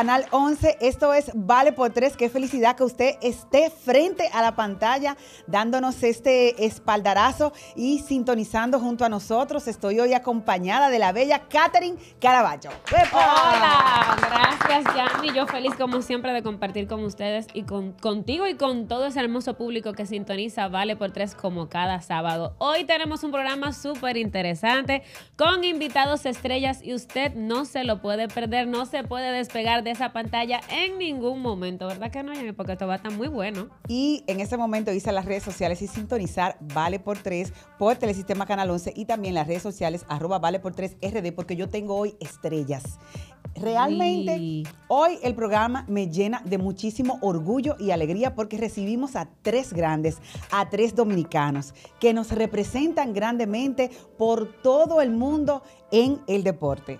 Canal 11. Esto es Vale por Tres. Qué felicidad que usted esté frente a la pantalla dándonos este espaldarazo y sintonizando junto a nosotros. Estoy hoy acompañada de la bella catherine Caraballo. Hola, gracias Yami. Yo feliz como siempre de compartir con ustedes y con, contigo y con todo ese hermoso público que sintoniza Vale por Tres como cada sábado. Hoy tenemos un programa súper interesante con invitados estrellas y usted no se lo puede perder, no se puede despegar de esa pantalla en ningún momento, ¿verdad que no, Porque esto va a estar muy bueno. Y en ese momento a las redes sociales y sintonizar Vale por 3 por Telesistema Canal 11 y también las redes sociales arroba Vale por 3 RD porque yo tengo hoy estrellas. Realmente hoy el programa me llena de muchísimo orgullo y alegría porque recibimos a tres grandes, a tres dominicanos que nos representan grandemente por todo el mundo en el deporte.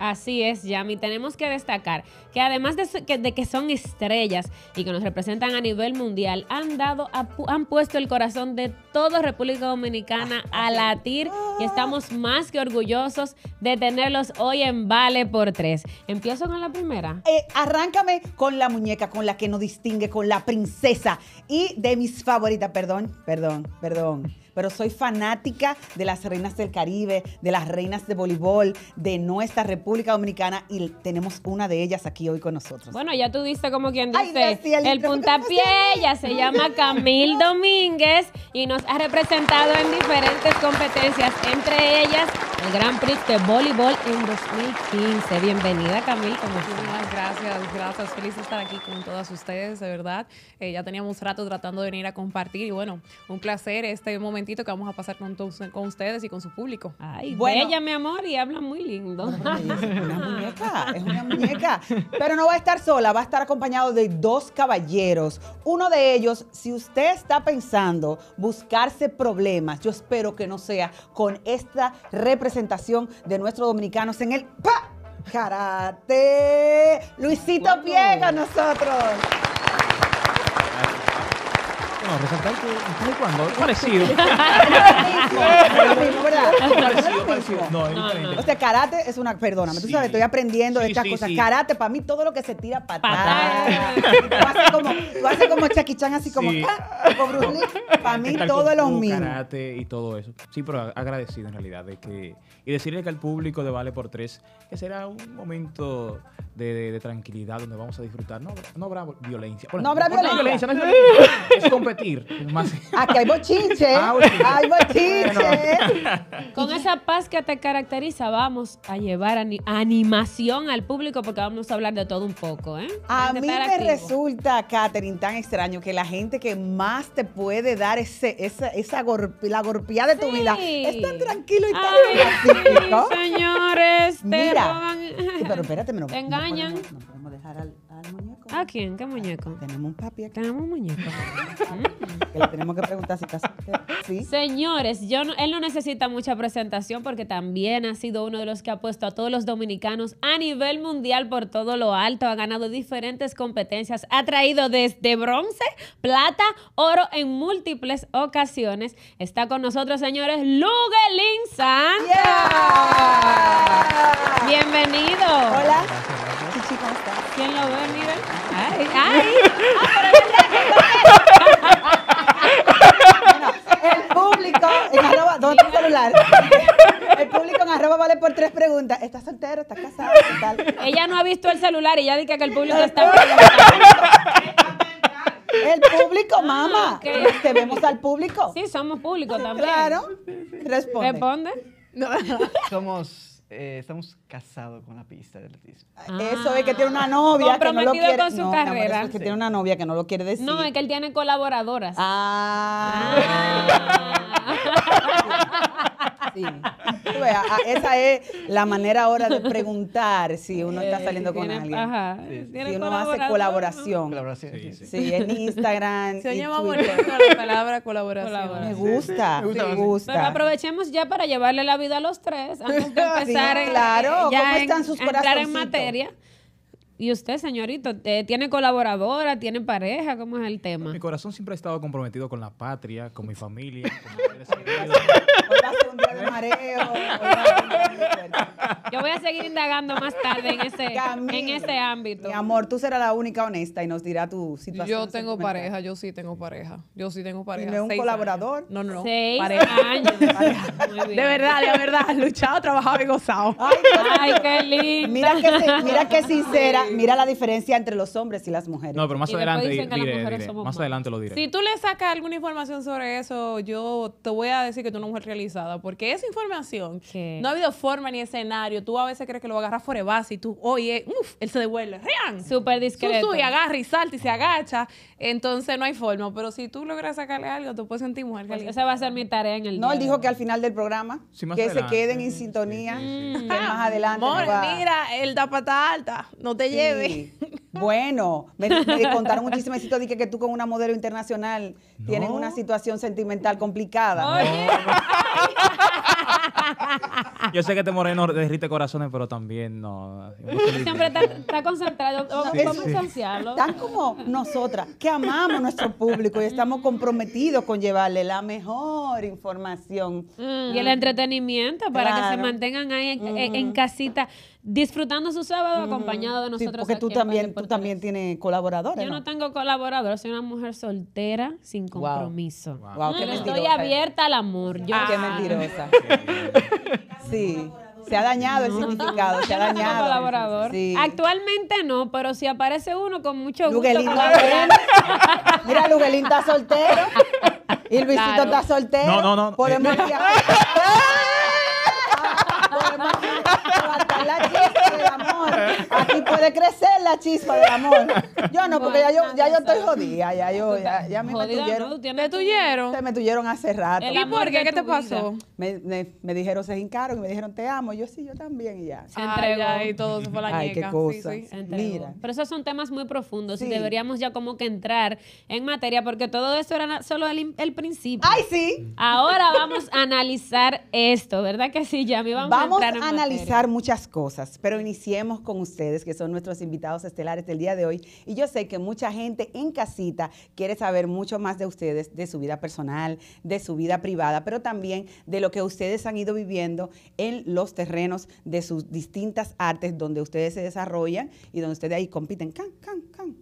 Así es, Yami. Tenemos que destacar que además de, que, son estrellas y que nos representan a nivel mundial, han dado, han puesto el corazón de toda República Dominicana a latir y estamos más que orgullosos de tenerlos hoy en Vale por Tres. Empiezo con la primera. Eh, arráncame con la muñeca, con la que nos distingue, con la princesa y de mis favoritas, perdón, perdón, perdón pero soy fanática de las reinas del Caribe, de las reinas de voleibol, de nuestra República Dominicana y tenemos una de ellas aquí hoy con nosotros. Bueno, ya tú diste como quien dice, el puntapié, ella se llama Camil Domínguez y nos ha representado en diferentes competencias, entre ellas el Gran Prix de Voleibol en 2015. Bienvenida Camil, Muchísimas gracias, gracias, feliz estar aquí con todas ustedes, de verdad. Eh, ya teníamos rato tratando de venir a compartir y bueno, un placer este momento que vamos a pasar con, con ustedes y con su público. Ay, bueno, bella, mi amor, y habla muy lindo. es Una muñeca, es una muñeca. Pero no va a estar sola, va a estar acompañado de dos caballeros. Uno de ellos, si usted está pensando buscarse problemas, yo espero que no sea con esta representación de nuestros dominicanos en el ¡pa! karate. Luisito Piega nosotros no, resaltar que de cuando parecido. Parecido, parecido. No, es diferente. O sea, karate es una, perdóname, tú sabes, estoy aprendiendo de estas cosas. Karate, para mí todo lo que se tira patada. Tú haces como, tú como así como, ah, Para mí todo es lo mismo. karate y todo eso. Sí, pero agradecido en realidad de que y decirle que al público de Vale por tres que será un momento de, tranquilidad, donde vamos a disfrutar. No, no habrá violencia. no habrá violencia. es, competir. Aquí hay bochiche ah, Hay Con esa paz que te caracteriza, vamos a llevar animación al público porque vamos a hablar de todo un poco. ¿eh? A mí me resulta, Katherine, tan extraño que la gente que más te puede dar ese, esa, esa la golpeada de tu vida es tan tranquilo y tan Ay, señores, te Mira, pero espérate, engañan. No podemos, dejar al, muñeco. ¿A quién? ¿Qué muñeco? Tenemos un papi aquí. Tenemos un muñeco. le tenemos que preguntar si está ¿Sí? Señores, él no necesita mucha presentación porque también ha sido uno de los que ha puesto a todos los dominicanos a nivel mundial por todo lo alto. Ha ganado diferentes competencias. Ha traído desde bronce, plata, oro en múltiples ocasiones. Está con nosotros, señores, Lugelin Santos. Bienvenido. Hola. Chichi, ¿Quién lo ve, Miguel? ¡Ay! ¡Ay! Ah, el público en arroba, ¿dónde está el celular? El público en arroba vale por tres preguntas. ¿Estás soltero? ¿Estás casado? ¿Qué tal? Ella no ha visto el celular y ya dice que el público está El público, ah, mamá. ¿Qué? Te vemos al público. Sí, somos público también. Claro. Responde. Responde. Somos eh, estamos casados con la pista del disco eso ah, es que tiene una novia que no lo quiere. con su carrera. es que tiene una novia que no lo quiere decir. No, es que él tiene colaboradoras. Ah. Ah. Sí. esa es la manera ahora de preguntar si uno está eh, saliendo con alguien. Ajá. Si uno hace colaboración. Sí, en Instagram. Se llama la palabra colaboración. Me gusta, me gusta. aprovechemos ya para llevarle la vida a los tres antes de empezar. Eh, claro, ya ¿cómo están sus corazones? Entrar en materia. ¿Y usted, señorito, eh, tiene colaboradora, tiene pareja? ¿Cómo es el tema? Mi corazón siempre ha estado comprometido con la patria, con mi familia. mareo. Yo voy a seguir indagando más tarde en ese, ámbito. Mi amor, tú serás la única honesta y nos dirá tu situación. Yo tengo pareja, yo sí tengo pareja. Yo sí tengo pareja. un colaborador? No, no, Seis pareja. años. De verdad, de verdad. Luchado, trabajado y gozado. Ay, qué lindo. Mira que, mira sincera mira la diferencia entre los hombres y las mujeres. No, pero más adelante Más, adelante lo diré. Si tú le sacas alguna información sobre eso, yo te voy a decir que tú no mujer realizada, porque esa información no ha habido forma ni escenario. Tú a veces crees que lo agarras fuera base y tú, oye, él se devuelve. super Súper discreto. Tú, y agarra y salta y se agacha. Entonces no hay forma. Pero si tú logras sacarle algo, tú puedes sentir mujer pues esa va a ser mi tarea en el No, él dijo que al final del programa, que se queden en sintonía, más adelante. mira, él mira, el pata alta, no te llega bueno, me, contaron muchísimo de que, tú con una modelo internacional tienes una situación sentimental complicada. Yo sé que este moreno derrite corazones, pero también no. Siempre está, concentrado. Vamos a Tan como nosotras, que amamos nuestro público y estamos comprometidos con llevarle la mejor información. Mm. Y el entretenimiento para que se mantengan ahí en, casita disfrutando su sábado acompañado de nosotros. porque tú también, tú también tienes colaboradores. Yo ¿no? tengo colaboradores, soy una mujer soltera sin compromiso. Wow. Mm, estoy abierta al amor. Yo, qué mentirosa. Sí. Se ha dañado el significado, se ha dañado. Colaborador. Actualmente no, pero si aparece uno con mucho gusto. Mira, Luguelín está soltero. Y Luisito está soltero. No, no, no. Podemos viajar. Eh. levantar la chica. Aquí puede crecer la chispa del amor. Yo no, porque ya yo, ya yo estoy jodida. Ya, yo, ya, ya me tuyeron. tuyeron? Se me tuyeron hace rato. ¿Y por qué? ¿Qué te pasó? Me, me, dijeron, se hincaron y me dijeron, te amo. yo sí, yo también. Y ya. Se entregó. y todo se fue la Ay, qué cosa. Mira. Pero esos son temas muy profundos y deberíamos ya como que entrar en materia porque todo esto era solo el, el principio. ¡Ay, sí! Ahora vamos a analizar esto, ¿verdad que sí, ya me vamos a, entrar a analizar muchas cosas, pero iniciemos con ustedes, que son nuestros invitados estelares del día de hoy. Y yo sé que mucha gente en casita quiere saber mucho más de ustedes, de su vida personal, de su vida privada, pero también de lo que ustedes han ido viviendo en los terrenos de sus distintas artes donde ustedes se desarrollan y donde ustedes ahí compiten can, can, can.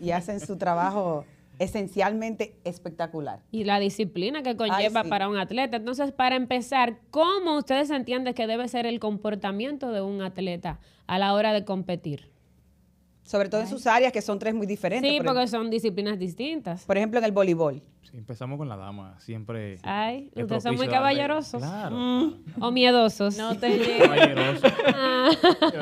Y hacen su trabajo esencialmente espectacular. Y la disciplina que conlleva para un atleta. Entonces, para empezar, ¿cómo ustedes entienden que debe ser el comportamiento de un atleta a la hora de competir? Sobre todo en sus áreas, que son tres muy diferentes. Sí, porque son disciplinas distintas. Por ejemplo, en el voleibol empezamos con la dama, siempre. Ay, ustedes son muy caballerosos. Claro, mm. O miedosos. No te Caballerosos. Ah.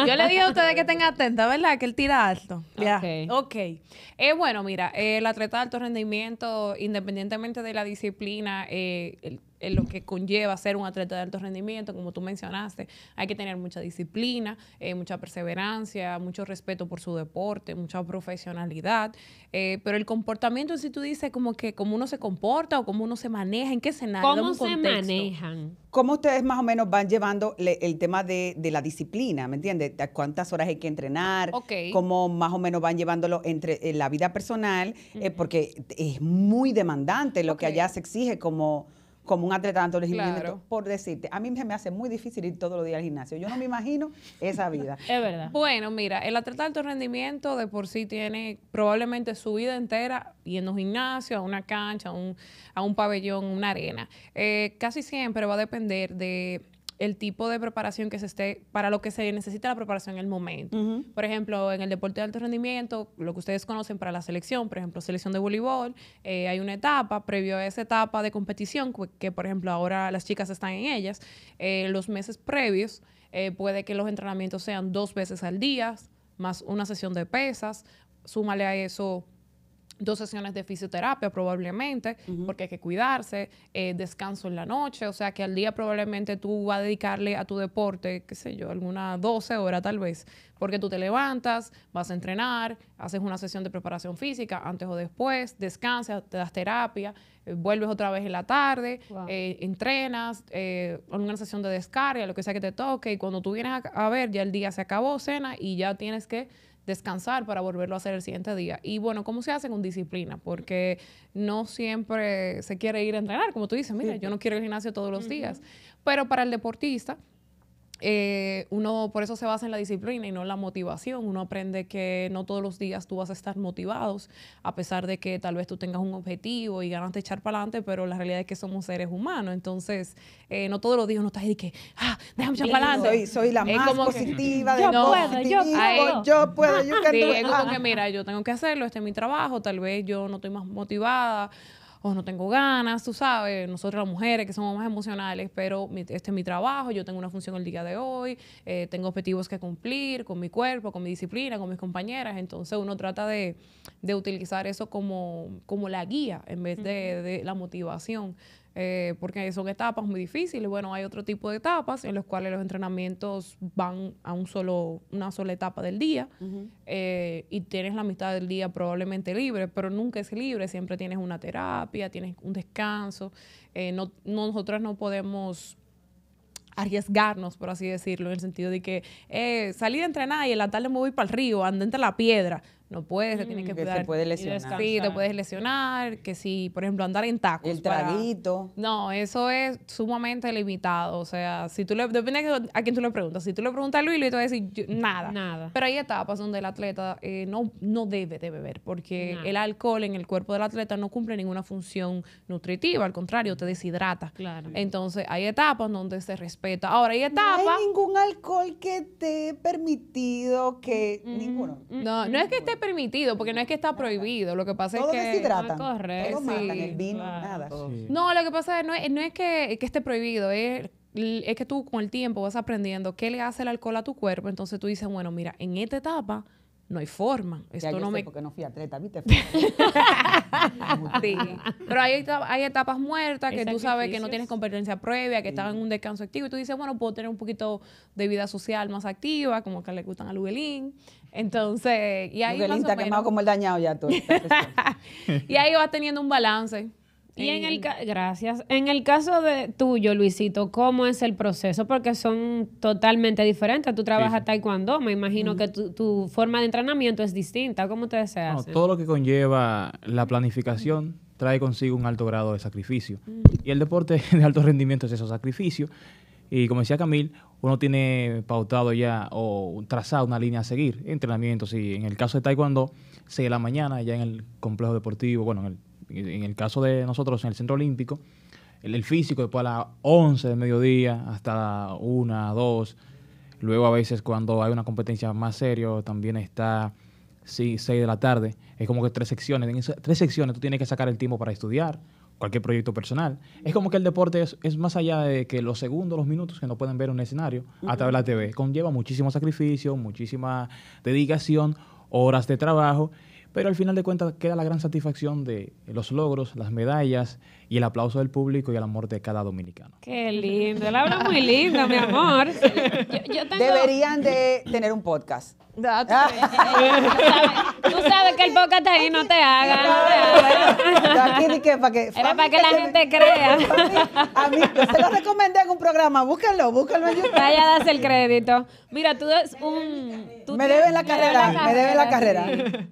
Yo le dije a ustedes que tengan atenta ¿verdad? Que él tira alto. Ya. ok. Eh, bueno, mira, el eh, atleta de alto rendimiento, independientemente de la disciplina, eh, lo que conlleva ser un atleta de alto rendimiento, como tú mencionaste, hay que tener mucha disciplina, mucha perseverancia, mucho respeto por su deporte, mucha profesionalidad, pero el comportamiento, si tú dices como que como uno se comporta o cómo uno se maneja, en qué escenario. ¿Cómo se manejan? ¿Cómo ustedes más o menos van llevando el tema de, la disciplina? ¿Me entiendes? ¿Cuántas horas hay que entrenar? ¿Cómo más o menos van llevándolo entre la vida personal? Eh, porque es muy demandante lo que allá se exige como como un atleta de alto rendimiento, por decirte. A mí me hace muy difícil ir todos los días al gimnasio. Yo no me imagino esa vida. es verdad. Bueno, mira, el atleta de alto rendimiento de por sí tiene probablemente su vida entera yendo al gimnasio, a una cancha, a un, a un pabellón, una arena. Eh, casi siempre va a depender de el tipo de preparación que se esté, para lo que se necesita la preparación en el momento. Por ejemplo, en el deporte de alto rendimiento, lo que ustedes conocen para la selección, por ejemplo, selección de voleibol, eh, hay una etapa, previo a esa etapa de competición, que, por ejemplo ahora las chicas están en ellas, eh, los meses previos eh, puede que los entrenamientos sean dos veces al día, más una sesión de pesas, súmale a eso dos sesiones de fisioterapia probablemente, porque hay que cuidarse, eh, descanso en la noche, o sea que al día probablemente tú vas a dedicarle a tu deporte, qué sé yo, alguna 12 horas tal vez, porque tú te levantas, vas a entrenar, haces una sesión de preparación física antes o después, descansas, te das terapia, eh, vuelves otra vez en la tarde, eh, entrenas, eh, una sesión de descarga, lo que sea que te toque, y cuando tú vienes a ver, ya el día se acabó, cena, y ya tienes que descansar para volverlo a hacer el siguiente día. Y bueno, ¿cómo se hace con disciplina? Porque no siempre se quiere ir a entrenar, como tú dices, mira, yo no quiero ir al gimnasio todos los días, pero para el deportista eh, uno por eso se basa en la disciplina y no en la motivación. Uno aprende que no todos los días tú vas a estar motivados, a pesar de que tal vez tú tengas un objetivo y ganas de echar para adelante, pero la realidad es que somos seres humanos. Entonces, eh, no todos los días uno está ahí de que, ah, déjame echar para adelante. Soy, soy la más positiva de yo, puedo, yo puedo, yo puedo, yo que ah. mira, yo tengo que hacerlo, este es mi trabajo, tal vez yo no estoy más motivada oh, no tengo ganas, tú sabes, nosotras las mujeres que somos más emocionales, pero este es mi trabajo, yo tengo una función el día de hoy, eh, tengo objetivos que cumplir con mi cuerpo, con mi disciplina, con mis compañeras, entonces uno trata de, de utilizar eso como, como la guía en vez de, de la motivación. Eh, porque son etapas muy difíciles. Bueno, hay otro tipo de etapas en los cuales los entrenamientos van a un solo, una sola etapa del día eh, y tienes la mitad del día probablemente libre, pero nunca es libre, siempre tienes una terapia, tienes un descanso. Eh, no, nosotros no podemos arriesgarnos, por así decirlo, en el sentido de que eh, salí de entrenar y en la tarde me voy para el río, andé entre la piedra no puedes, te tienes que mm, cuidar. Que puede lesionar. Sí, te puedes lesionar, que si, por ejemplo, andar en tacos. El traguito. No, eso es sumamente limitado, o sea, si tú le, depende a quién tú le preguntas, si tú le preguntas a Luis, Luis te va a decir nada. Nada. Pero hay etapas donde el atleta eh, no, no debe de beber, porque el alcohol en el cuerpo del atleta no cumple ninguna función nutritiva, al contrario, te deshidrata. Claro. Entonces, hay etapas donde se respeta. Ahora, hay etapas... No hay ningún alcohol que te te permitido que... Mm, ninguno. Mm, no, no es que esté permitido, porque no es que está prohibido. Lo que pasa es que. Deshidratan, no matan, el vino, nada. Oh, no, lo que pasa es no es, no es que, esté prohibido, es es que tú con el tiempo vas aprendiendo qué le hace el alcohol a tu cuerpo, entonces tú dices, bueno, mira, en esta etapa no hay forma. Esto no me... porque no fui atleta, ¿viste? sí. Pero hay, etapas, hay etapas muertas que tú sabes que no tienes competencia previa, que estás en un descanso activo y tú dices, bueno, puedo tener un poquito de vida social más activa, como que le gustan a Luguelín. Entonces, y ahí está quemado como el dañado ya tú. y ahí vas teniendo un balance. Y en, el, eh, gracias. En el caso de tuyo, Luisito, ¿cómo es el proceso? Porque son totalmente diferentes. Tú trabajas taekwondo, me imagino que tu, forma de entrenamiento es distinta. ¿Cómo te deseas? No, todo lo que conlleva la planificación trae consigo un alto grado de sacrificio. Y el deporte de alto rendimiento es eso, sacrificio. Y como decía Camil, uno tiene pautado ya o trazado una línea a seguir, entrenamiento. Y en el caso de taekwondo, 6 de la mañana, ya en el complejo deportivo, bueno, en el en el caso de nosotros en el Centro Olímpico, el, físico después a las 11 de mediodía hasta 1, 2. Luego a veces cuando hay una competencia más serio, también está sí, 6 de la tarde. Es como que tres secciones. En esas tres secciones tú tienes que sacar el tiempo para estudiar, cualquier proyecto personal. Es como que el deporte es, más allá de que los segundos, los minutos que no pueden ver un escenario a través de la TV. Conlleva muchísimo sacrificio, muchísima dedicación, horas de trabajo pero al final de cuentas queda la gran satisfacción de los logros, las medallas y el aplauso del público y el amor de cada dominicano. Qué lindo, él habla muy lindo, mi amor. Yo, Deberían de tener un podcast. Ah. tú, sabes, que el podcast ahí no te haga. No que, para que, Era para que, la gente crea. A mí, se lo recomendé en un programa. Búsquenlo, búsquenlo en YouTube. Vaya, das el crédito. Mira, tú es un. me deben la, carrera, me deben la carrera.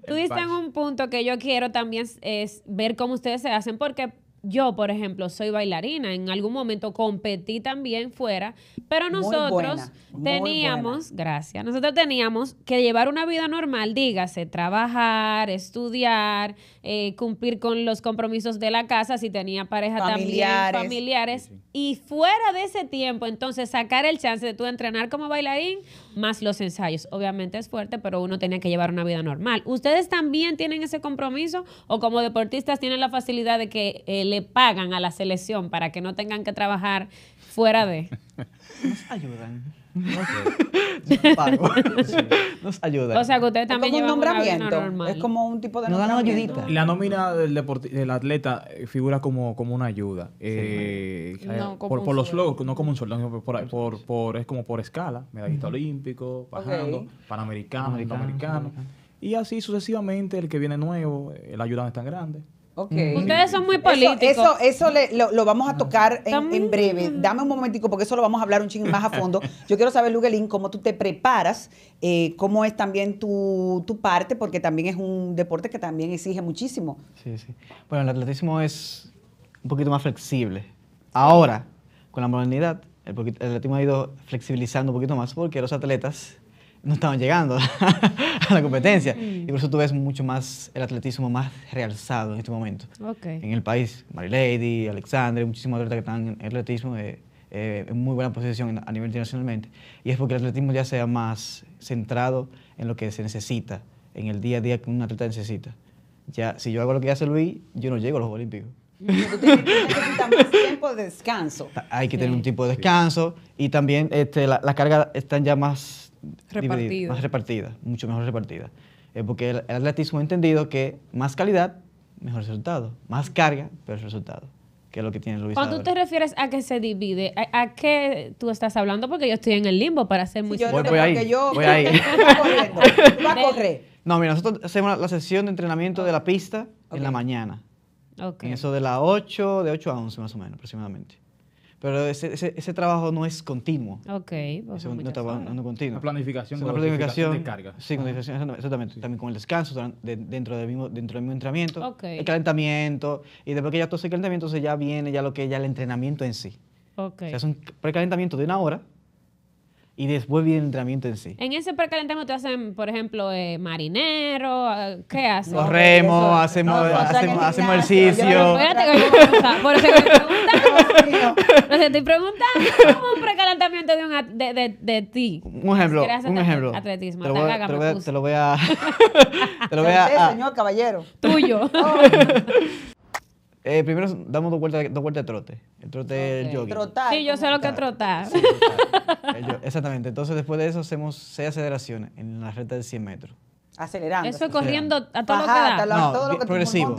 Tú diste en un punto que yo quiero también es ver cómo ustedes se hacen, porque yo, por ejemplo, soy bailarina, en algún momento competí también fuera, pero nosotros teníamos, gracias, nosotros teníamos que llevar una vida normal, dígase, trabajar, estudiar, eh, cumplir con los compromisos de la casa, si tenía pareja familiares. también, familiares, y fuera de ese tiempo, entonces sacar el chance de tú entrenar como bailarín más los ensayos. Obviamente es fuerte, pero uno tenía que llevar una vida normal. ¿Ustedes también tienen ese compromiso o como deportistas tienen la facilidad de que eh, le pagan a la selección para que no tengan que trabajar fuera de? Nos ayudan. ayuda. O sea, que ustedes también llevan un Es como un tipo de La nómina del, del atleta eh, figura como, como una ayuda. Eh, no, eh, como por, por los logos no como un soldado por, por- es como por escala. Medallista olímpico, bajando, panamericano, Americano, Y así sucesivamente, el que viene nuevo, el la ayuda no es tan grande. Ustedes son muy políticos. Eso, eso, lo, vamos a ah. tocar en, breve. Dame un momentico porque eso lo vamos a hablar un ching más a fondo. Yo quiero saber, Lugelín, cómo tú te preparas, eh, cómo es también tu, tu, parte, porque también es un deporte que también exige muchísimo. Sí, sí. Bueno, el atletismo es un poquito más flexible. Ahora, con la modernidad, el atletismo ha ido flexibilizando un poquito más porque los atletas no estaban llegando la competencia. Y por eso tú ves mucho más el atletismo más realzado en este momento. En el país, Marilady, Alexandre, muchísimos atletas que están en el atletismo eh, eh, en muy buena posición a nivel internacionalmente. Y es porque el atletismo ya sea más centrado en lo que se necesita, en el día a día que un atleta necesita. Ya, si yo hago lo que hace Luis, yo no llego a los Olímpicos. más tiempo de descanso. Hay que tener un tiempo de descanso y también este, la, carga están ya más más repartida, mucho mejor repartida. Eh, porque el, atletismo ha entendido que más calidad, mejor resultado. Más carga, peor resultado. Que es lo que tiene Luis. Cuando tú te refieres a que se divide, ¿a, qué tú estás hablando? Porque yo estoy en el limbo para hacer muy sí, yo voy, ahí, yo voy ahí. No, mira, nosotros hacemos la, sesión de entrenamiento de la pista en la mañana. En eso de las 8, de 8 a 11 más o menos aproximadamente. Pero ese, ese, ese trabajo no es continuo. Ok. Es no, no, trabajo, no, continuo. La planificación. la planificación de carga. Sí, con planificación, ah. exactamente. También con el descanso dentro, del mismo, dentro del entrenamiento. El calentamiento. Y después que ya todo ese calentamiento, entonces ya viene ya lo que es ya el entrenamiento en sí. OK. O sea, es un precalentamiento de una hora y después viene el entrenamiento en sí. En ese precalentamiento te hacen, por ejemplo, eh, marinero, ah, ¿qué hacen? Corremos, hacemos, hacemos, hacemos, ejercicio. espérate que yo me eso porque me preguntan. no sé, estoy preguntando cómo un precalentamiento de, un de, de, ti. Un ejemplo, un ejemplo. Atletismo, te lo, voy, te, lo voy, te lo voy a... te lo voy a... Ah. señor caballero. Tuyo. Oh. Eh, primero damos dos vueltas, dos vueltas de trote. El trote okay. el jogging. Trotar. Sí, yo sé lo que es trotar. exactamente. Entonces, después de eso, hacemos seis aceleraciones en la recta de 100 metros. Acelerando. Eso corriendo a todo lo que da. No, todo lo que progresivo.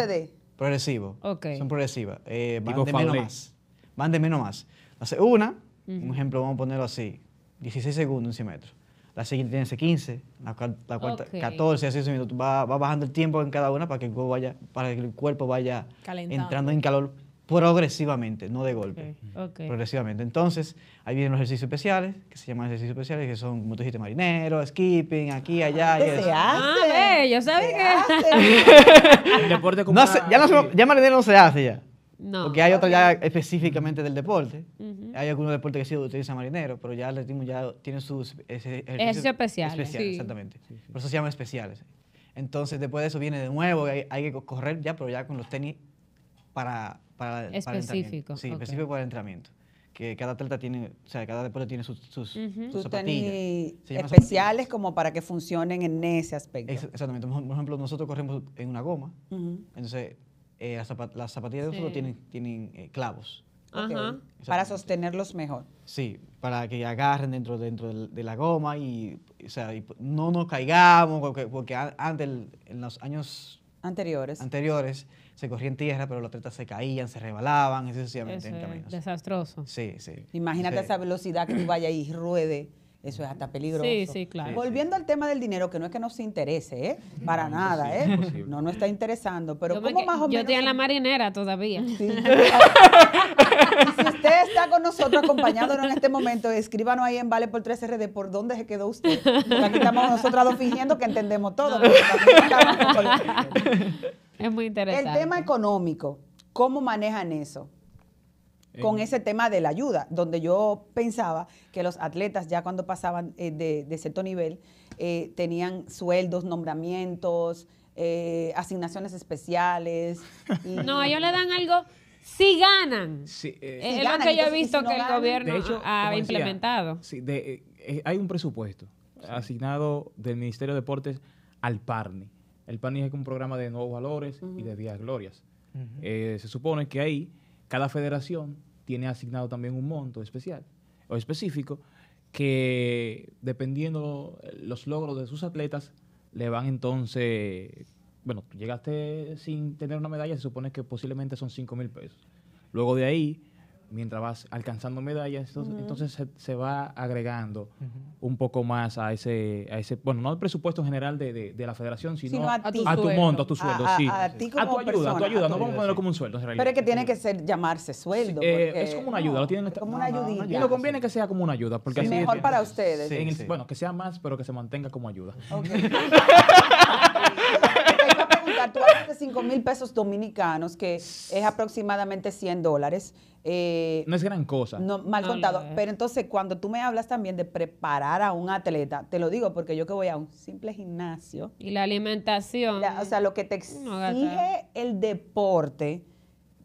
Progresivo. Son progresivas. Eh, van, de menos más. van de menos más. Hace una, un ejemplo, vamos a ponerlo así: 16 segundos en 100 metros la siguiente tiene 15, la, cuarta 14, así va bajando el tiempo en cada una para que el cuerpo vaya, para que el cuerpo vaya entrando en calor progresivamente, no de golpe, progresivamente. Entonces, ahí vienen los ejercicios especiales, que se llaman ejercicios especiales, que son, como tú skipping, aquí, ah, allá. y se hace? Ah, sabía que... deporte no, ya, no no se hace ya. No, Porque hay otro ya específicamente del deporte. Hay algunos deportes que sí utilizan marinero pero ya el atletismo ya tiene sus ejercicios especiales. especial Exactamente. Por eso se llaman especiales. Entonces, después de eso viene de nuevo, hay, que correr ya, pero ya con los tenis para, para, específico. entrenamiento. Sí, específico para entrenamiento. Que cada atleta tiene, o sea, cada deporte tiene sus, sus, especiales como para que funcionen en ese aspecto. Exactamente. Por ejemplo, nosotros corremos en una goma. Entonces, eh, las zapatillas de tienen, tienen eh, clavos. Para sostenerlos mejor. Sí, para que agarren dentro, dentro de la goma y, o sea, y no nos caigamos, porque, antes, en los años anteriores. anteriores, se corría en tierra, pero los tretas se caían, se rebalaban, y sucesivamente en caminos. Desastroso. Sí, sí. Imagínate esa velocidad que tú vayas y ruede eso es hasta peligroso. Sí, sí, claro. Volviendo al tema del dinero, que no es que nos interese, ¿eh? Para nada, ¿eh? No nos está interesando, pero yo ¿cómo más en la marinera todavía. si usted está con nosotros acompañándonos en este momento, escríbanos ahí en Vale por 3RD por dónde se quedó usted. Porque aquí estamos nosotros dos fingiendo que entendemos todo. Es muy interesante. El tema económico, ¿cómo manejan eso? con ese tema de la ayuda, donde yo pensaba que los atletas ya cuando pasaban eh, de, de, cierto nivel eh, tenían sueldos, nombramientos, eh, asignaciones especiales. no, ellos le dan algo si ganan. es lo que yo he visto que el gobierno ha implementado. hay un presupuesto asignado del Ministerio de Deportes al PARNI. El PARNI es un programa de nuevos valores y de días glorias. se supone que ahí cada federación tiene asignado también un monto especial o específico que dependiendo los logros de sus atletas le van entonces, bueno, llegaste sin tener una medalla, se supone que posiblemente son 5 mil pesos. Luego de ahí mientras vas alcanzando medallas, entonces, se, se, va agregando un poco más a ese, a ese, bueno, no al presupuesto general de, de, la federación, sino, a, tu, monto, a tu sueldo, a, sí. A, tu ayuda, a tu ayuda, no vamos a ponerlo como un sueldo en realidad. Pero es que tiene que ser llamarse sueldo. Eh, es como una ayuda, lo tienen como una ayudita. Y lo conviene que sea como una ayuda. Porque mejor para ustedes. bueno, que sea más, pero que se mantenga como ayuda. 5 mil pesos dominicanos, que es aproximadamente 100 dólares. Eh, no es gran cosa. No, mal ah, contado. pero entonces, cuando tú me hablas también de preparar a un atleta, te lo digo porque yo que voy a un simple gimnasio. Y la alimentación. o sea, lo que te exige el deporte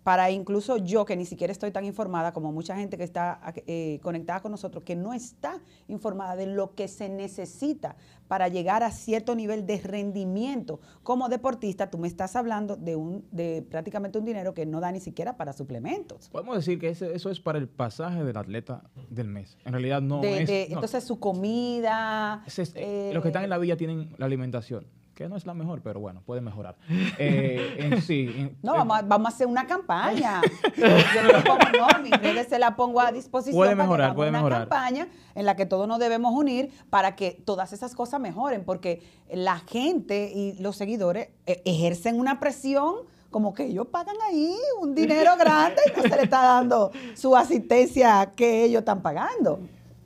para incluso yo que ni siquiera estoy tan informada como mucha gente que está eh, conectada con nosotros, que no está informada de lo que se necesita para llegar a cierto nivel de rendimiento. Como deportista, tú me estás hablando de, un, de prácticamente un dinero que no da ni siquiera para suplementos. Podemos decir que eso es para el pasaje del atleta del mes. En realidad no Entonces su comida... Eh, eh, los que están en la villa tienen la alimentación que no es la mejor, pero bueno, puede mejorar. Eh, no, vamos, a hacer una campaña. Yo no, pongo, se la pongo a disposición. Puede mejorar, puede una mejorar. campaña en la que todos nos debemos unir para que todas esas cosas mejoren, porque la gente y los seguidores eh, ejercen una presión como que ellos pagan ahí un dinero grande y no se le está dando su asistencia que ellos están pagando.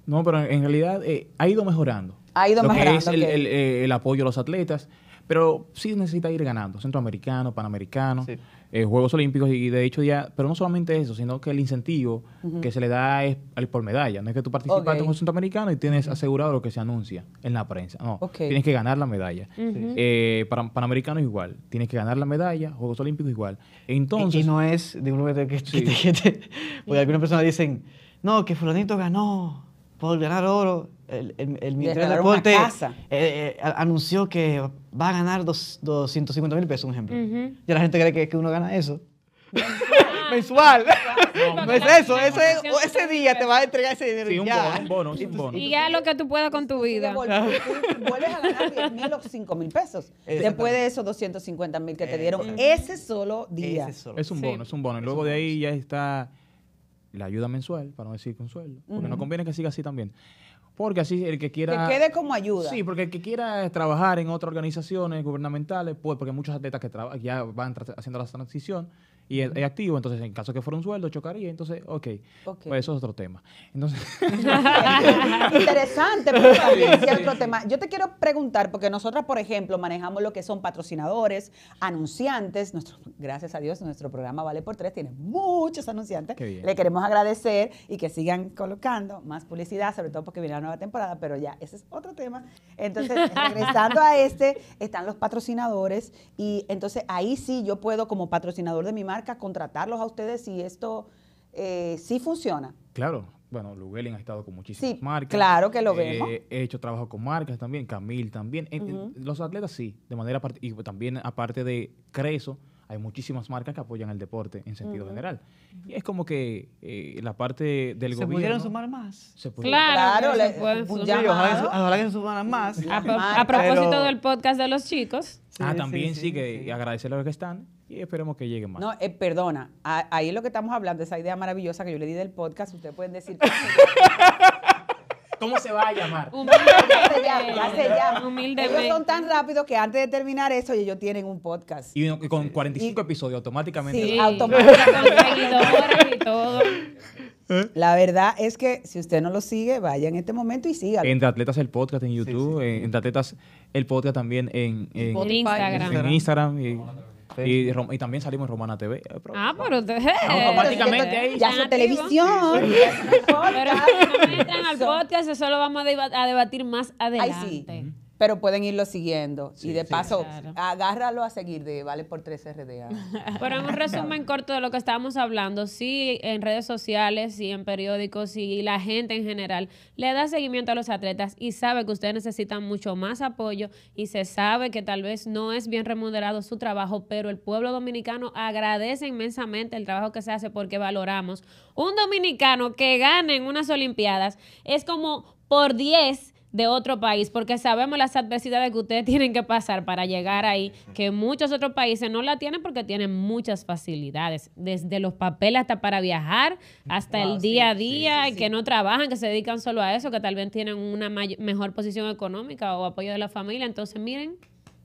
No, pero en realidad eh, ha ido mejorando ha ido lo que es eh, el, apoyo a los atletas. Pero sí necesita ir ganando. Centroamericano, Panamericano, eh, Juegos Olímpicos y de hecho ya... Pero no solamente eso, sino que el incentivo que se le da es por medalla. No es que tú participas en un centroamericano y tienes asegurado lo que se anuncia en la prensa. No, tienes que ganar la medalla. Eh, panamericano para igual. Tienes que ganar la medalla. Juegos Olímpicos igual. Entonces... Y, no es... De que, porque algunas personas dicen, no, que fulanito ganó por ganar oro, el, el, el Ministerio del eh, eh, anunció que va a ganar 250 mil pesos, un ejemplo. Y la gente cree que, que uno gana eso. mensual. No, es eso, ese día te va a entregar ese dinero. Sí, un ya. bono, un bono, y, un bono. y ya lo que tú puedas con tu vida. vuelves a ganar 10 mil o 5 mil pesos. Después de esos 250 mil que te dieron ese solo día. Es un bono, es un bono. Y luego de ahí ya está la ayuda mensual, para no decir con sueldo, porque no conviene que siga así también. Porque así el que quiera... Que quede como ayuda. Sí, porque el que quiera trabajar en otras organizaciones gubernamentales, pues porque muchos atletas que ya van haciendo la transición, y es, activo, entonces en caso que fuera un sueldo chocaría, entonces, ok, Pues eso es otro tema. Interesante, pero también otro tema. Yo te quiero preguntar, porque nosotras, por ejemplo, manejamos lo que son patrocinadores, anunciantes, gracias a Dios, nuestro programa Vale por Tres tiene muchos anunciantes, le queremos agradecer y que sigan colocando más publicidad, sobre todo porque viene la nueva temporada, pero ya, ese es otro tema. Entonces, regresando a este, están los patrocinadores y entonces ahí sí yo puedo como patrocinador de mi marca contratarlos a ustedes si esto eh, sí funciona. Claro, bueno, Luguelin ha estado con muchísimas marcas. Claro que lo eh, veo he hecho trabajo con marcas también, Camil también. Los atletas sí, de manera y también aparte de Creso, hay muchísimas marcas que apoyan el deporte en sentido general. Y es como que eh, la parte del gobierno. ¿Se pudieron sumar más? Claro, claro sumar. que se sumaran más. A, propósito del podcast de los chicos. ah, también sí, que agradecerles a los que están y esperemos que llegue más. No, eh, perdona, Ahí es lo que estamos hablando, esa idea maravillosa que yo le di del podcast, ustedes pueden decir... ¿Cómo se va a llamar? Humilde. Ya se llama, ya se llama. Ellos son tan rápidos que antes de terminar eso, ellos tienen un podcast. Y con 45 episodios automáticamente. Sí, automáticamente. y todo. ¿Eh? La verdad es que si usted no lo sigue, vaya en este momento y siga. Entre Atletas el Podcast en YouTube, eh, entre Atletas el Podcast también en, en, en Instagram. En Instagram y, y, también salimos en Romana TV. Ah, pero te, automáticamente Ya su televisión. pero no entran al podcast, eso lo vamos a, debatir más adelante. sí pero pueden irlo siguiendo. y de paso, agárralo a seguir de Vale por 13 RDA. Pero en un resumen corto de lo que estábamos hablando, sí, en redes sociales y en periódicos y la gente en general le da seguimiento a los atletas y sabe que ustedes necesitan mucho más apoyo y se sabe que tal vez no es bien remunerado su trabajo, pero el pueblo dominicano agradece inmensamente el trabajo que se hace porque valoramos. Un dominicano que gane en unas Olimpiadas es como por 10 de otro país, porque sabemos las adversidades que ustedes tienen que pasar para llegar ahí, que muchos otros países no la tienen porque tienen muchas facilidades, desde los papeles hasta para viajar, hasta el día a día, que no trabajan, que se dedican solo a eso, que tal vez tienen una mejor posición económica o apoyo de la familia. Entonces, miren,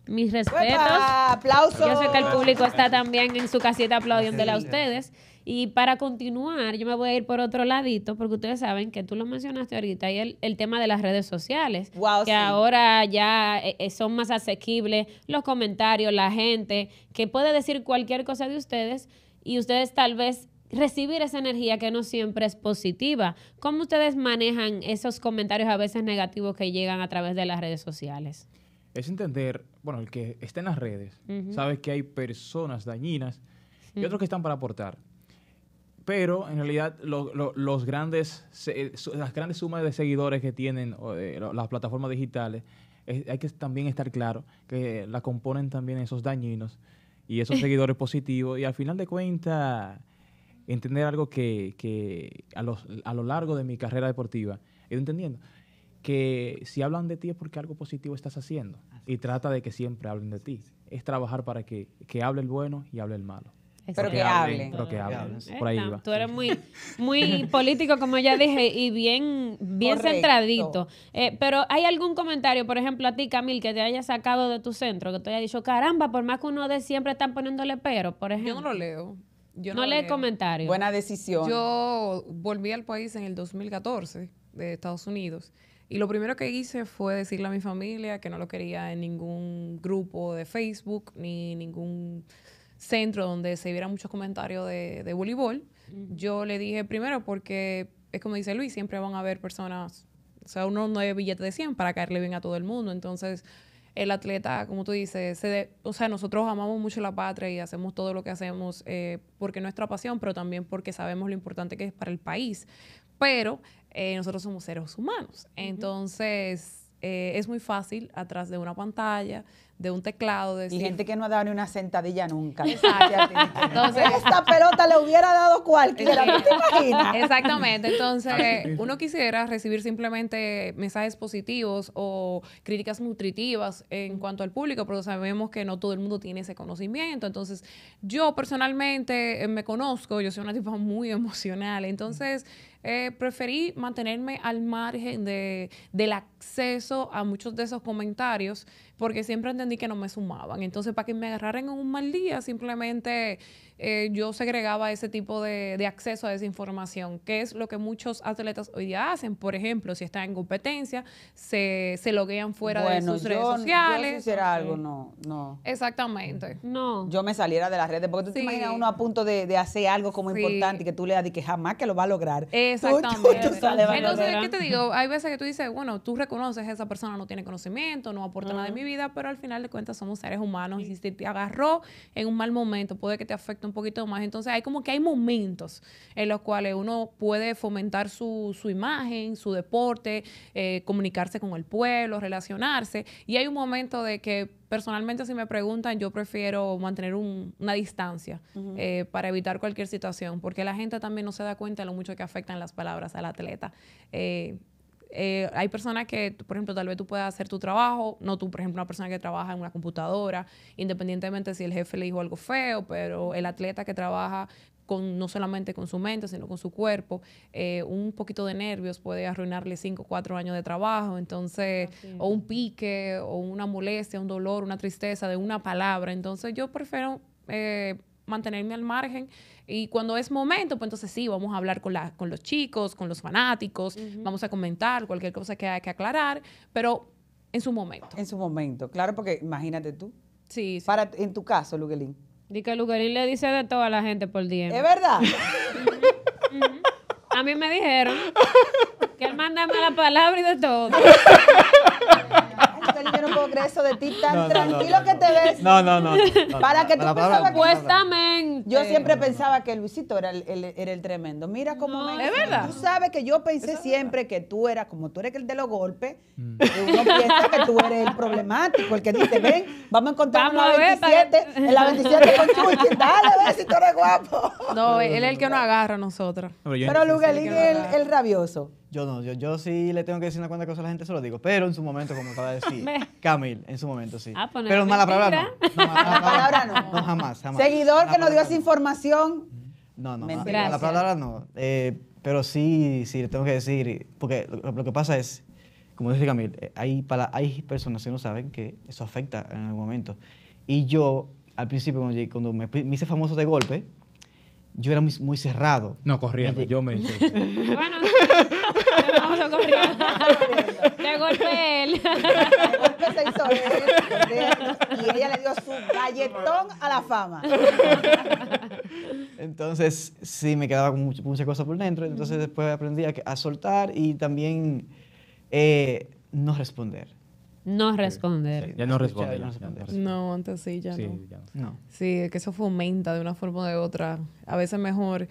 mis respetos. ¡Aplausos! Yo sé que el público está también en su casita aplaudiéndole a ustedes. Y para continuar, yo me voy a ir por otro ladito, porque ustedes saben que tú lo mencionaste ahorita, y el, tema de las redes sociales, wow, que ahora ya eh, eh, son más asequibles los comentarios, la gente, que puede decir cualquier cosa de ustedes y ustedes tal vez recibir esa energía que no siempre es positiva. ¿Cómo ustedes manejan esos comentarios a veces negativos que llegan a través de las redes sociales? Es entender, bueno, el que está en las redes, sabe que hay personas dañinas y otros que están para aportar pero en realidad los grandes, eh, las grandes sumas de seguidores que tienen eh, las plataformas digitales, hay que también estar claro que la componen también esos dañinos y esos seguidores positivos. Y al final de cuentas, entender algo que, a, a lo largo de mi carrera deportiva he ido entendiendo. Que si hablan de ti es porque algo positivo estás haciendo. y trata de que siempre hablen de ti. Es trabajar para que hable el bueno y hable el malo. Pero que hablen. Pero que hablen. Por ahí Tú eres muy, muy político, como ya dije, y bien, bien centradito. Eh, pero hay algún comentario, por ejemplo, a ti, Camil, que te haya sacado de tu centro, que te haya dicho, caramba, por más que uno de siempre están poniéndole pero, por ejemplo. Yo no lo leo. Yo no, no comentarios. Buena decisión. Yo volví al país en el 2014 de Estados Unidos. Y lo primero que hice fue decirle a mi familia que no lo quería en ningún grupo de Facebook ni ningún centro donde se vieran muchos comentarios de, voleibol, yo le dije primero porque es como dice Luis, siempre van a haber personas, o sea, uno no es billete de 100 para caerle bien a todo el mundo, entonces el atleta, como tú dices, o sea, nosotros amamos mucho la patria y hacemos todo lo que hacemos eh, porque es nuestra pasión, pero también porque sabemos lo importante que es para el país. Pero eh, nosotros somos seres humanos, entonces eh, es muy fácil atrás de una pantalla de un teclado. De y gente que no ha dado ni una sentadilla nunca. Entonces, Esta pelota le hubiera dado cualquiera, te imaginas? Exactamente. Entonces, uno quisiera recibir simplemente mensajes positivos o críticas nutritivas en cuanto al público, pero sabemos que no todo el mundo tiene ese conocimiento. Entonces, yo personalmente eh, me conozco, yo soy una tipa muy emocional. Entonces, eh, preferí mantenerme al margen de, del acceso a muchos de esos comentarios porque siempre entendí que no me sumaban. Entonces, para que me agarraran en un mal día, simplemente eh, yo segregaba ese tipo de, acceso a esa información, que es lo que muchos atletas hoy día hacen. Por ejemplo, si están en competencia, se, se loguean fuera de sus redes sociales. Yo si hiciera algo, no, no. Exactamente. No. Yo me saliera de las redes, porque tú te imaginas uno a punto de, hacer algo como importante y que tú le das que jamás que lo va a lograr. Exactamente. Entonces, ¿qué te digo? Hay veces que tú dices, bueno, tú reconoces esa persona no tiene conocimiento, no aporta nada de mi vida, pero al final de cuentas somos seres humanos y si te agarró en un mal momento, puede que te afecte un poquito más. Entonces, hay como que hay momentos en los cuales uno puede fomentar su, imagen, su deporte, eh, comunicarse con el pueblo, relacionarse. Y hay un momento de que personalmente si me preguntan, yo prefiero mantener una distancia eh, para evitar cualquier situación, porque la gente también no se da cuenta de lo mucho que afectan las palabras al atleta. Eh, eh, hay personas que, por ejemplo, tal vez tú puedas hacer tu trabajo, no tú, por ejemplo, una persona que trabaja en una computadora, independientemente si el jefe le dijo algo feo, pero el atleta que trabaja con, no solamente con su mente, sino con su cuerpo. Eh, un poquito de nervios puede arruinarle cinco o cuatro años de trabajo, entonces, o un pique, o una molestia, un dolor, una tristeza de una palabra. Entonces yo prefiero... Eh, mantenerme al margen y cuando es momento, pues entonces sí, vamos a hablar con, la, con los chicos, con los fanáticos, vamos a comentar cualquier cosa que haya que aclarar, pero en su momento. En su momento, claro, porque imagínate tú. Sí, Para, en tu caso, Luguelín, y que Lugarín le dice de todo a la gente por día. ¿Es verdad? A mí me dijeron que él mandaba la palabra y de todo. el yo no de ti tan tranquilo que te ves. No, no, no. Para que tú pensabas Supuestamente. Yo siempre pensaba que Luisito era el, era el tremendo. Mira cómo me. Es verdad. Tú sabes que yo pensé siempre que tú eras, como tú eres el de los golpes, mm. uno piensa que tú eres el problemático, el que dice, ven, vamos a encontrar vamos a la 27, en la 27 con Chuchi, dale, a si tú eres guapo. No, él es el que nos agarra a nosotros. Pero, Lugalín es el rabioso. Yo no, yo, sí le tengo que decir una cuanta cosa a la gente, se lo digo. Pero en su momento, como acaba de decir, Camil, en su momento sí. Ah, pues pero mala palabra no. no mala, palabra no. No, jamás, jamás. Seguidor que nos dio esa información. No, no, mala, mala palabra no. Eh, pero sí, sí, le tengo que decir, porque lo, que pasa es, como dice Camil, eh, hay, para, hay personas que no saben que eso afecta en algún momento. Y yo, al principio, cuando, me hice famoso de golpe, yo era muy, muy cerrado. No, corriendo, yo me hice. bueno, a corriendo. De golpeé él. Le golpeé y ella le dio su galletón a la fama. Entonces, sí, me quedaba con muchas mucha cosa por dentro. Entonces, después aprendí a, soltar y también eh, no responder no responder. ya no responde. no, antes sí, ya, no. Sí, que eso fomenta de una forma u de otra. A veces mejor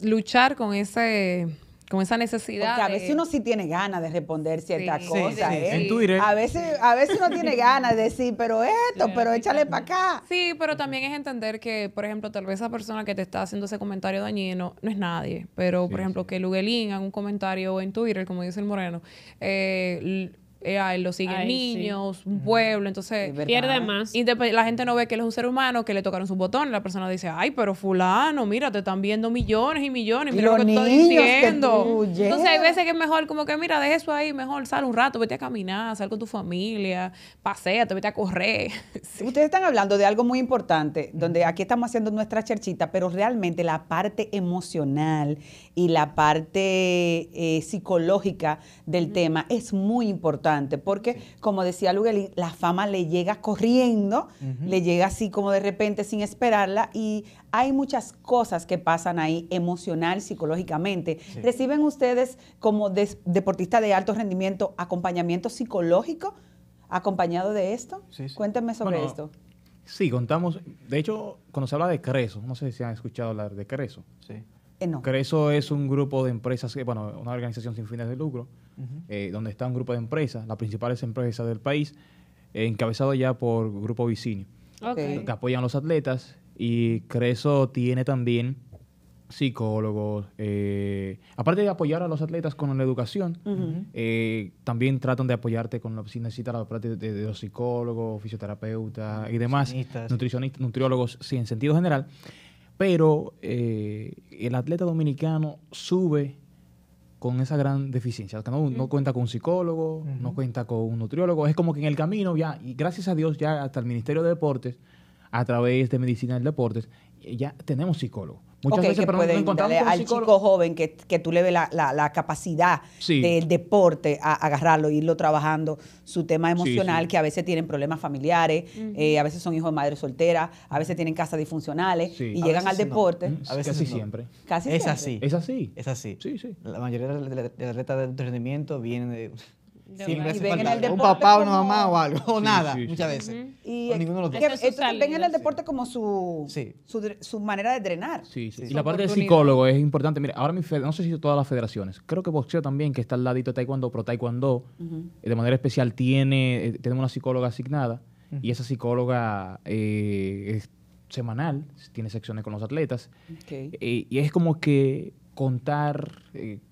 luchar con ese con esa necesidad. Porque a veces uno sí tiene ganas de responder ciertas cosas. Sí, ¿eh? En Twitter. A veces, a veces uno tiene ganas de decir, pero esto, pero échale para acá. Sí, pero también es entender que, por ejemplo, tal vez esa persona que te está haciendo ese comentario dañino no es nadie. Pero, por ejemplo, que Luguelín haga un comentario en Twitter, como dice el Moreno, eh, eh, él lo siguen niños, un pueblo, entonces pierde más. La gente no ve que él es un ser humano, que le tocaron sus botones, la persona dice, "Ay, pero fulano, mira, te están viendo millones y millones, mira lo que estoy diciendo." entonces hay veces que es mejor como que, "Mira, deja eso ahí, mejor sal un rato, vete a caminar, sal con tu familia, pasea, vete a correr." Ustedes están hablando de algo muy importante, donde aquí estamos haciendo nuestra cherchita, pero realmente la parte emocional y la parte eh, psicológica del tema es muy importante porque como decía Luguelín, la fama le llega corriendo, le llega así como de repente sin esperarla y hay muchas cosas que pasan ahí emocional, psicológicamente. ¿Reciben ustedes como deportista deportistas de alto rendimiento acompañamiento psicológico acompañado de esto? Cuéntenme sobre esto. Sí, contamos, de hecho, cuando se habla de Creso, no sé si han escuchado hablar de Creso. Eh, Creso es un grupo de empresas, bueno, una organización sin fines de lucro, eh, donde está un grupo de empresas, las principales empresas del país, eh, encabezado ya por Grupo Vicini, que apoyan a los atletas. Y Creso tiene también psicólogos, eh, aparte de apoyar a los atletas con la educación, también tratan de apoyarte con si necesitas la parte de, los psicólogos, fisioterapeutas y demás, nutricionistas, nutriólogos, sí, en sentido general. Pero el atleta dominicano sube con esa gran deficiencia, no, cuenta con un psicólogo, no cuenta con un nutriólogo, es como que en el camino ya, y gracias a Dios ya hasta el Ministerio de Deportes, a través de Medicina del Deportes, ya tenemos psicólogos. Muchas que pueden al chico joven que, tú le ves la, capacidad del deporte a, agarrarlo, irlo trabajando, su tema emocional, que a veces tienen problemas familiares, a veces son hijos de madres solteras, a veces tienen casas disfuncionales y llegan al deporte. A veces casi siempre. es así. Es así. Es así. Sí, sí. La mayoría de las letras de entrenamiento vienen de un papá, o una mamá o algo, o nada, muchas veces. ven en el deporte como su, su, manera de drenar. Y la parte del psicólogo es importante. Mira, ahora mi no sé si todas las federaciones, creo que boxeo también, que está al ladito de taekwondo, pro taekwondo, de manera especial tiene, eh, una psicóloga asignada y esa psicóloga eh, es semanal, tiene secciones con los atletas. Eh, y es como que contar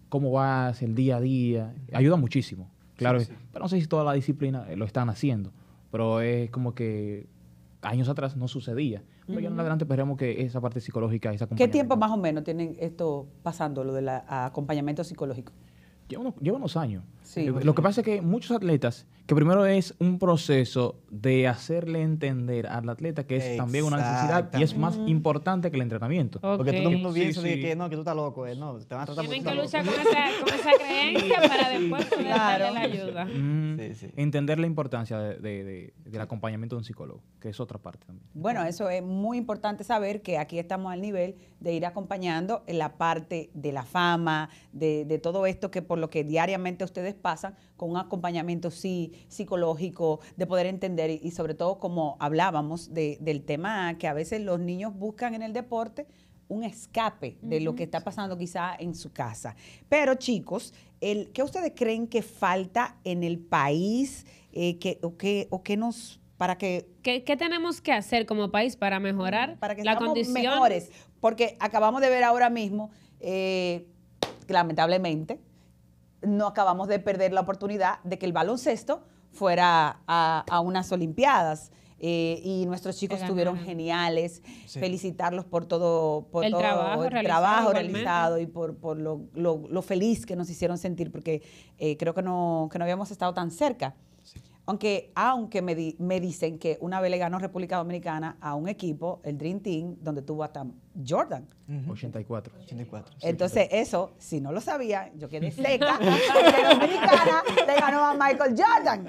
cómo vas el día a día, ayuda muchísimo claro. Pero no sé si toda la disciplina eh, lo están haciendo. Pero es como que años atrás no sucedía. Pero ya en adelante esperemos que esa parte psicológica, esa ¿Qué tiempo más o menos tienen esto pasando, lo del acompañamiento psicológico? lleva unos, años. Eh, pues lo, que pasa es que muchos atletas, que primero es un proceso de hacerle entender al atleta que es también una necesidad y es más importante que el entrenamiento. Porque todo el mundo piensa que no, que tú estás loco, eh, no, te van a tratar Tienen que luchar con esa, creencia para después la ayuda. Mm, entender la importancia del acompañamiento de un psicólogo, que es otra parte también. Bueno, eso es muy importante saber que aquí estamos al nivel de ir acompañando en la parte de la fama, de todo esto que por lo que diariamente ustedes pasan, con un acompañamiento sí, psicológico, de poder entender y, sobre todo como hablábamos del tema que a veces los niños buscan en el deporte un escape de lo que está pasando quizá en su casa. Pero chicos, el, ¿qué ustedes creen que falta en el país eh, que, o, que, nos... Para que, ¿Qué, tenemos que hacer como país para mejorar para que la condición? mejores? Porque acabamos de ver ahora mismo, eh, lamentablemente, no acabamos de perder la oportunidad de que el baloncesto fuera a, unas Olimpiadas. Eh, y nuestros chicos estuvieron geniales. Felicitarlos por todo, el trabajo realizado, y por, lo, feliz que nos hicieron sentir, porque eh, creo que no, que no habíamos estado tan cerca aunque, aunque me, me dicen que una vez le ganó República Dominicana a un equipo, el Dream Team, donde tuvo hasta Jordan. 84. 84. Entonces, eso, si no lo sabía, yo quedé seca, porque Dominicana le ganó a Michael Jordan.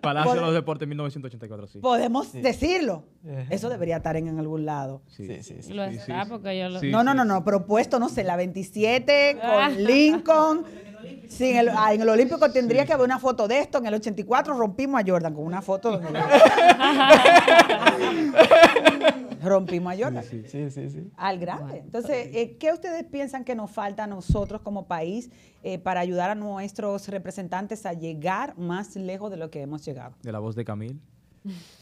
Palacio de los Deportes 1984, sí. Podemos decirlo. Eso debería estar en algún lado. Sí, sí, sí. lo porque yo No, no, no, no, propuesto, no sé, la 27 con Lincoln. Sí, ah, en el, Olímpico tendría que haber una foto de esto. En el 84 rompimos a Jordan con una foto. De rompimos a Jordan. Sí, sí, sí. Al grande. Entonces, eh, ¿qué ustedes piensan que nos falta a nosotros como país eh, para ayudar a nuestros representantes a llegar más lejos de lo que hemos llegado? De la voz de Camil.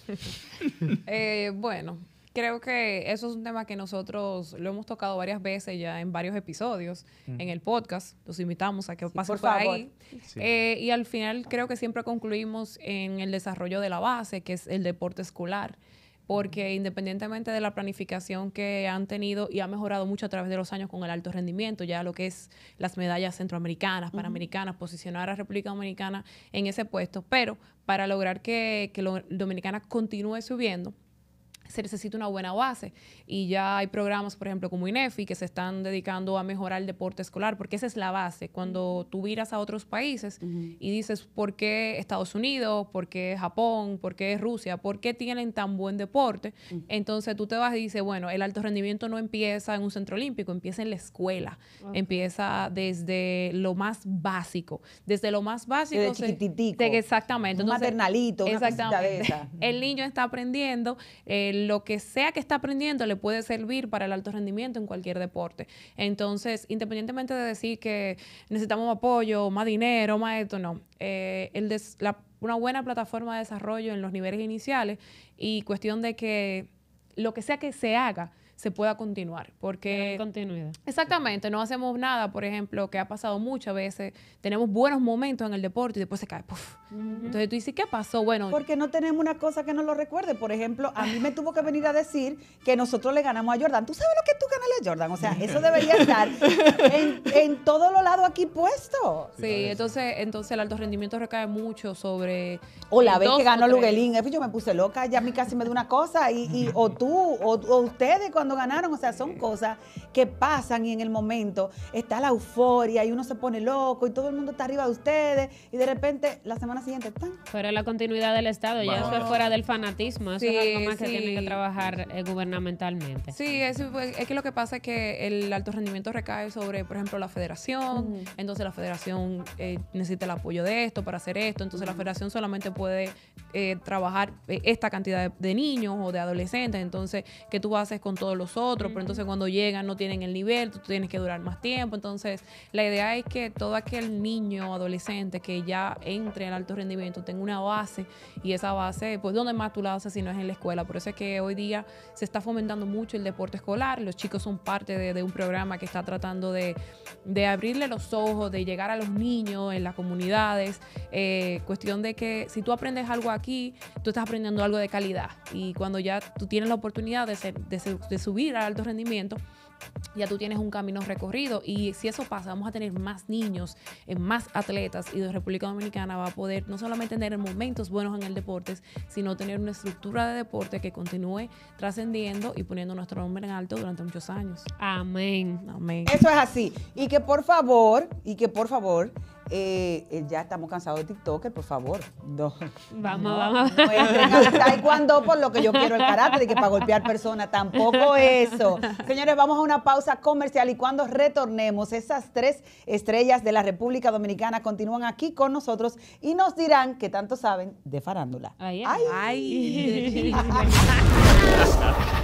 Eh, bueno, creo que eso es un tema que nosotros lo hemos tocado varias veces ya en varios episodios en el podcast. Los invitamos a que pasen por, ahí. Eh, y al final creo que siempre concluimos en el desarrollo de la base, que es el deporte escolar. Porque independientemente de la planificación que han tenido y ha mejorado mucho a través de los años con el alto rendimiento, ya lo que es las medallas centroamericanas, panamericanas, posicionar a República Dominicana en ese puesto, pero para lograr que, que lo, Dominicana continúe subiendo, se necesita una buena base. Y ya hay programas, por ejemplo, como INEFI, que se están dedicando a mejorar el deporte escolar, porque esa es la base. Cuando tú miras a otros países y dices, ¿por qué Estados Unidos? ¿Por qué Japón? ¿Por qué Rusia? ¿Por qué tienen tan buen deporte? Entonces tú te vas y dices, bueno, el alto rendimiento no empieza en un centro olímpico, empieza en la escuela. Empieza desde lo más básico. Desde lo más básico. Desde chiquititico. exactamente. Entonces, maternalito, exactamente. El niño está aprendiendo. Eh, lo que sea que está aprendiendo le puede servir para el alto rendimiento en cualquier deporte. Entonces, independientemente de decir que necesitamos apoyo, más dinero, más esto, no. Eh, una buena plataforma de desarrollo en los niveles iniciales y cuestión de que lo que sea que se haga, se pueda continuar. Porque... Exactamente, no hacemos nada, por ejemplo, que ha pasado muchas veces, tenemos buenos momentos en el deporte y después se cae. Entonces tú dices, ¿qué pasó? Bueno... Porque no tenemos una cosa que no lo recuerde. Por ejemplo, a mí me tuvo que venir a decir que nosotros le ganamos a Jordan. ¿Tú sabes lo que tú ganas a Jordan? O sea, eso debería estar en, en los lados aquí puesto. Sí, entonces, entonces el alto rendimiento recae mucho sobre... O la vez que ganó Luguelín, yo me puse loca, ya a mí casi me dio una cosa, y, y o tú, o, o ustedes cuando cuando ganaron. O sea, son cosas que pasan y en el momento está la euforia y uno se pone loco y todo el mundo está arriba de ustedes y de repente la semana siguiente están. Pero la continuidad del Estado, ya eso es fuera del fanatismo, eso es algo más que tienen que trabajar eh, gubernamentalmente. Sí, pues, es, que lo que pasa es que el alto rendimiento recae sobre, por ejemplo, la federación, entonces la federación eh, necesita el apoyo de esto para hacer esto, entonces la federación solamente puede eh, trabajar esta cantidad de, niños o de adolescentes, entonces, ¿qué tú haces con todo los otros, pero entonces cuando llegan no tienen el nivel, tú tienes que durar más tiempo. Entonces, la idea es que todo aquel niño o adolescente que ya entre en alto rendimiento tenga una base y esa base, pues, ¿dónde más tú la haces si no es en la escuela? Por eso es que hoy día se está fomentando mucho el deporte escolar. Los chicos son parte de, un programa que está tratando de, de, abrirle los ojos, de llegar a los niños en las comunidades. Eh, cuestión de que si tú aprendes algo aquí, tú estás aprendiendo algo de calidad. Y cuando ya tú tienes la oportunidad de, ser, de subir al alto rendimiento, ya tú tienes un camino recorrido y si eso pasa, vamos a tener más niños, eh, más atletas y de República Dominicana va a poder no solamente tener momentos buenos en el deporte, sino tener una estructura de deporte que continúe trascendiendo y poniendo nuestro nombre en alto durante muchos años. Amén. Amén. Eso es así. Y que por favor, y que por favor, eh, ya estamos cansados de TikToker, por favor. No, vamos, no, vamos. No es taekwondo por lo que yo quiero el karate, que para golpear personas, tampoco eso. Señores, vamos a una pausa comercial y cuando retornemos, esas tres estrellas de la República Dominicana continúan aquí con nosotros y nos dirán que tanto saben de farándula. ay. ay.